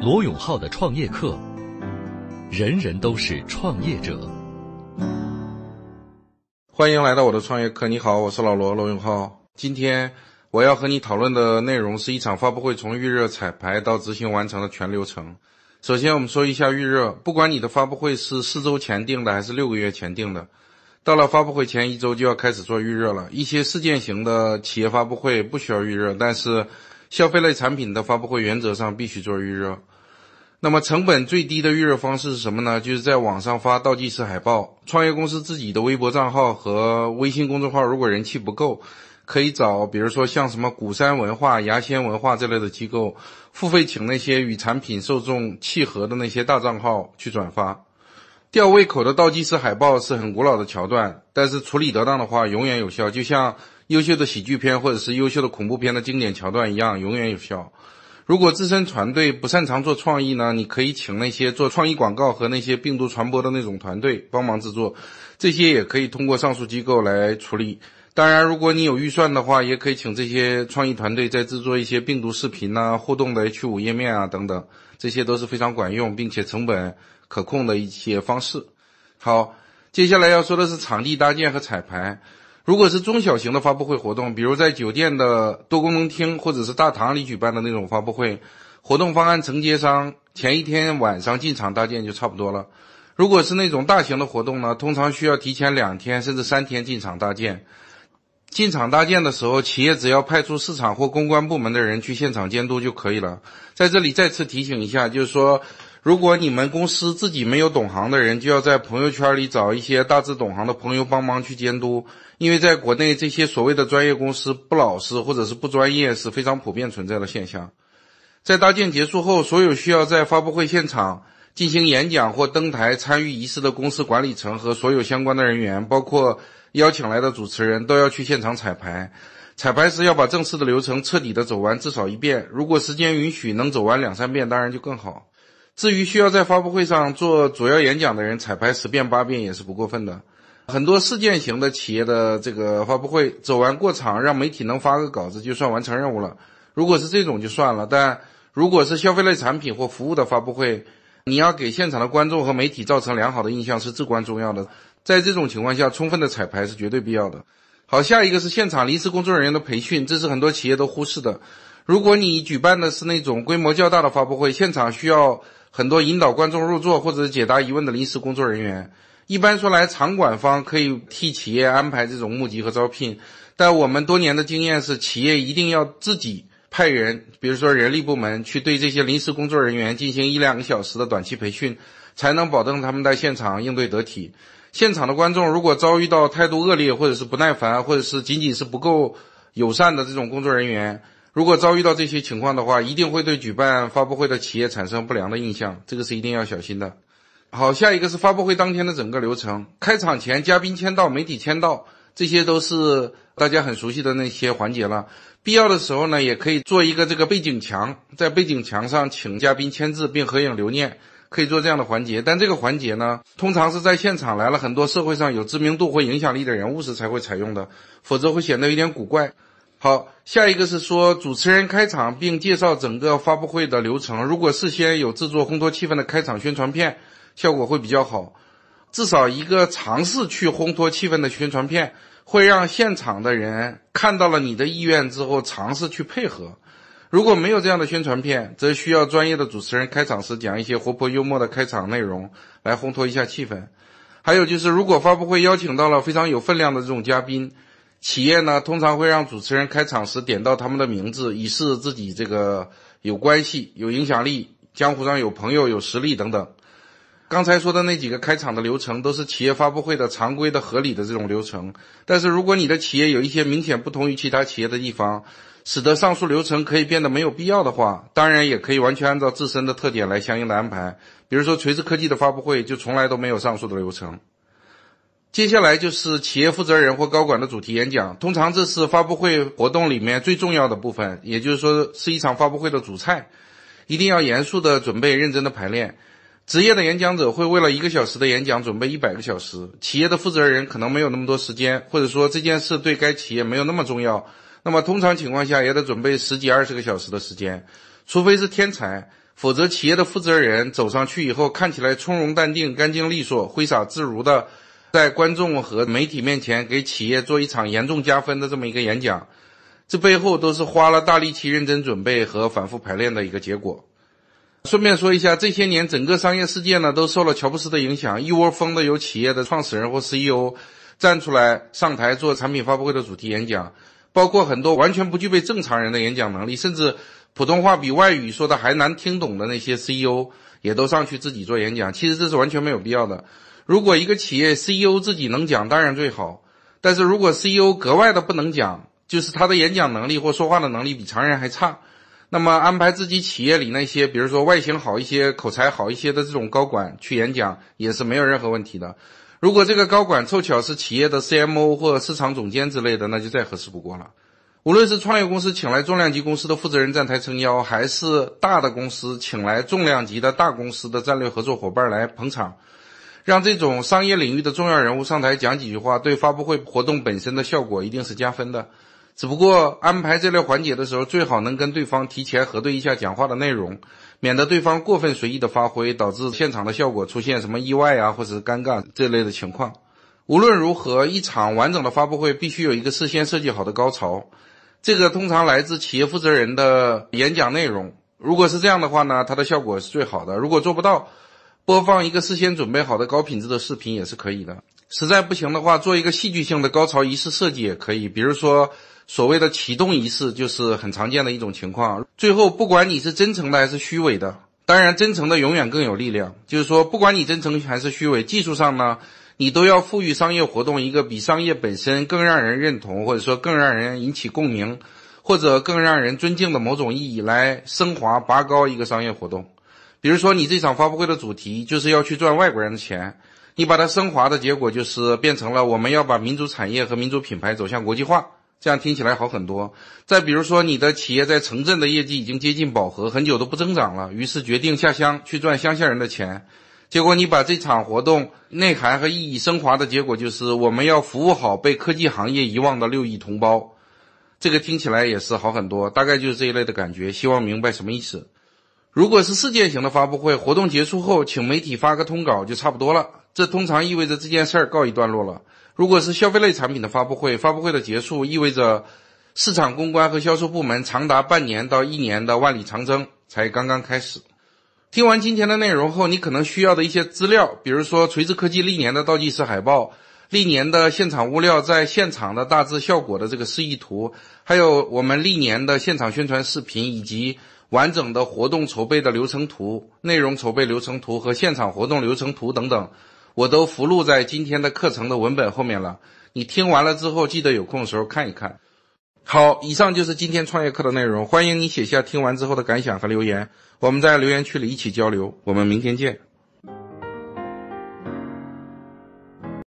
罗永浩的创业课，人人都是创业者。欢迎来到我的创业课，你好，我是老罗罗永浩。今天我要和你讨论的内容是一场发布会从预热、彩排到执行完成的全流程。首先，我们说一下预热。不管你的发布会是四周前定的还是六个月前定的，到了发布会前一周就要开始做预热了。一些事件型的企业发布会不需要预热，但是。消费类产品的发布会原则上必须做预热，那么成本最低的预热方式是什么呢？就是在网上发倒计时海报。创业公司自己的微博账号和微信公众号，如果人气不够，可以找，比如说像什么鼓山文化、牙仙文化这类的机构，付费请那些与产品受众契合的那些大账号去转发。吊胃口的倒计时海报是很古老的桥段，但是处理得当的话，永远有效。就像。优秀的喜剧片或者是优秀的恐怖片的经典桥段一样，永远有效。如果自身团队不擅长做创意呢，你可以请那些做创意广告和那些病毒传播的那种团队帮忙制作，这些也可以通过上述机构来处理。当然，如果你有预算的话，也可以请这些创意团队再制作一些病毒视频啊、互动的 H 五页面啊等等，这些都是非常管用并且成本可控的一些方式。好，接下来要说的是场地搭建和彩排。如果是中小型的发布会活动，比如在酒店的多功能厅或者是大堂里举办的那种发布会，活动方案承接商前一天晚上进场搭建就差不多了。如果是那种大型的活动呢，通常需要提前两天甚至三天进场搭建。进场搭建的时候，企业只要派出市场或公关部门的人去现场监督就可以了。在这里再次提醒一下，就是说。如果你们公司自己没有懂行的人，就要在朋友圈里找一些大致懂行的朋友帮忙去监督。因为在国内，这些所谓的专业公司不老实或者是不专业是非常普遍存在的现象。在搭建结束后，所有需要在发布会现场进行演讲或登台参与仪式的公司管理层和所有相关的人员，包括邀请来的主持人，都要去现场彩排。彩排时要把正式的流程彻底的走完至少一遍，如果时间允许能走完两三遍，当然就更好。至于需要在发布会上做主要演讲的人，彩排十遍八遍也是不过分的。很多事件型的企业的这个发布会走完过场，让媒体能发个稿子就算完成任务了。如果是这种就算了，但如果是消费类产品或服务的发布会，你要给现场的观众和媒体造成良好的印象是至关重要的。在这种情况下，充分的彩排是绝对必要的。好，下一个是现场临时工作人员的培训，这是很多企业都忽视的。如果你举办的是那种规模较大的发布会，现场需要很多引导观众入座或者解答疑问的临时工作人员，一般说来，场馆方可以替企业安排这种募集和招聘，但我们多年的经验是，企业一定要自己派人，比如说人力部门去对这些临时工作人员进行一两个小时的短期培训，才能保证他们在现场应对得体。现场的观众如果遭遇到态度恶劣，或者是不耐烦，或者是仅仅是不够友善的这种工作人员，如果遭遇到这些情况的话，一定会对举办发布会的企业产生不良的印象，这个是一定要小心的。好，下一个是发布会当天的整个流程。开场前，嘉宾签到、媒体签到，这些都是大家很熟悉的那些环节了。必要的时候呢，也可以做一个这个背景墙，在背景墙上请嘉宾签字并合影留念，可以做这样的环节。但这个环节呢，通常是在现场来了很多社会上有知名度或影响力的人物时才会采用的，否则会显得有点古怪。好，下一个是说主持人开场并介绍整个发布会的流程。如果事先有制作烘托气氛的开场宣传片，效果会比较好。至少一个尝试去烘托气氛的宣传片，会让现场的人看到了你的意愿之后尝试去配合。如果没有这样的宣传片，则需要专业的主持人开场时讲一些活泼幽默的开场内容来烘托一下气氛。还有就是，如果发布会邀请到了非常有分量的这种嘉宾。企业呢，通常会让主持人开场时点到他们的名字，以示自己这个有关系、有影响力，江湖上有朋友、有实力等等。刚才说的那几个开场的流程，都是企业发布会的常规的、合理的这种流程。但是，如果你的企业有一些明显不同于其他企业的地方，使得上述流程可以变得没有必要的话，当然也可以完全按照自身的特点来相应的安排。比如说，锤子科技的发布会就从来都没有上述的流程。接下来就是企业负责人或高管的主题演讲，通常这是发布会活动里面最重要的部分，也就是说是一场发布会的主菜，一定要严肃的准备，认真的排练。职业的演讲者会为了一个小时的演讲准备一百个小时，企业的负责人可能没有那么多时间，或者说这件事对该企业没有那么重要，那么通常情况下也得准备十几二十个小时的时间，除非是天才，否则企业的负责人走上去以后看起来从容淡定、干净利索、挥洒自如的。在观众和媒体面前给企业做一场严重加分的这么一个演讲，这背后都是花了大力气、认真准备和反复排练的一个结果。顺便说一下，这些年整个商业世界呢都受了乔布斯的影响，一窝蜂的有企业的创始人或 CEO 站出来上台做产品发布会的主题演讲，包括很多完全不具备正常人的演讲能力，甚至普通话比外语说的还难听懂的那些 CEO 也都上去自己做演讲，其实这是完全没有必要的。如果一个企业 CEO 自己能讲，当然最好；但是如果 CEO 格外的不能讲，就是他的演讲能力或说话的能力比常人还差，那么安排自己企业里那些，比如说外形好一些、口才好一些的这种高管去演讲，也是没有任何问题的。如果这个高管凑巧是企业的 CMO 或市场总监之类的，那就再合适不过了。无论是创业公司请来重量级公司的负责人站台撑腰，还是大的公司请来重量级的大公司的战略合作伙伴来捧场。让这种商业领域的重要人物上台讲几句话，对发布会活动本身的效果一定是加分的。只不过安排这类环节的时候，最好能跟对方提前核对一下讲话的内容，免得对方过分随意的发挥，导致现场的效果出现什么意外啊，或者是尴尬这类的情况。无论如何，一场完整的发布会必须有一个事先设计好的高潮，这个通常来自企业负责人的演讲内容。如果是这样的话呢，它的效果是最好的。如果做不到，播放一个事先准备好的高品质的视频也是可以的。实在不行的话，做一个戏剧性的高潮仪式设计也可以。比如说，所谓的启动仪式就是很常见的一种情况。最后，不管你是真诚的还是虚伪的，当然真诚的永远更有力量。就是说，不管你真诚还是虚伪，技术上呢，你都要赋予商业活动一个比商业本身更让人认同，或者说更让人引起共鸣，或者更让人尊敬的某种意义来升华、拔高一个商业活动。比如说，你这场发布会的主题就是要去赚外国人的钱，你把它升华的结果就是变成了我们要把民族产业和民族品牌走向国际化，这样听起来好很多。再比如说，你的企业在城镇的业绩已经接近饱和，很久都不增长了，于是决定下乡去赚乡下人的钱，结果你把这场活动内涵和意义升华的结果就是我们要服务好被科技行业遗忘的六亿同胞，这个听起来也是好很多。大概就是这一类的感觉，希望明白什么意思。如果是事件型的发布会，活动结束后，请媒体发个通稿就差不多了。这通常意味着这件事儿告一段落了。如果是消费类产品的发布会，发布会的结束意味着市场公关和销售部门长达半年到一年的万里长征才刚刚开始。听完今天的内容后，你可能需要的一些资料，比如说锤子科技历年的倒计时海报、历年的现场物料、在现场的大致效果的这个示意图，还有我们历年的现场宣传视频以及。完整的活动筹备的流程图、内容筹备流程图和现场活动流程图等等，我都附录在今天的课程的文本后面了。你听完了之后，记得有空的时候看一看。好，以上就是今天创业课的内容。欢迎你写下听完之后的感想和留言，我们在留言区里一起交流。我们明天见。